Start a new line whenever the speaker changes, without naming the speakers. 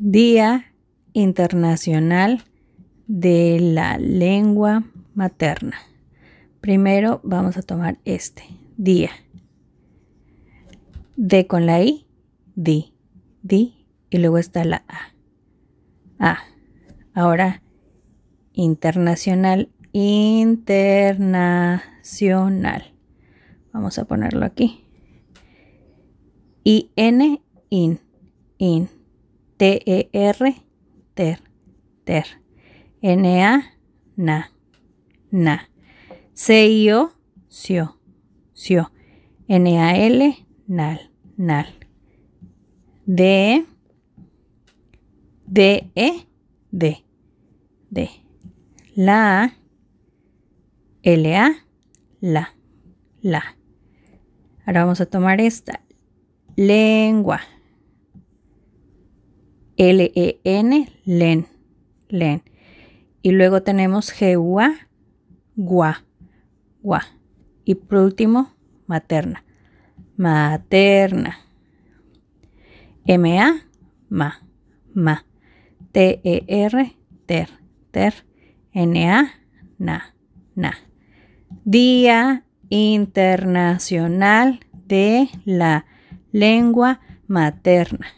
Día Internacional de la Lengua Materna. Primero vamos a tomar este, día. D con la I, di, di, y luego está la A. A. Ahora, internacional, internacional. Vamos a ponerlo aquí. I, N, in, in T-E-R, ter, ter. N-A, na, na. C-I-O, sio, O N-A-L, nal, nal. D, D-E, D, D. La, L-A, la, la. Ahora vamos a tomar esta. Lengua. L-E-N, len, len. Y luego tenemos gua, gua, gua. Y por último, materna, materna. M-A, ma, ma. E T-E-R, ter, ter. N-A, na, na. Día Internacional de la Lengua Materna.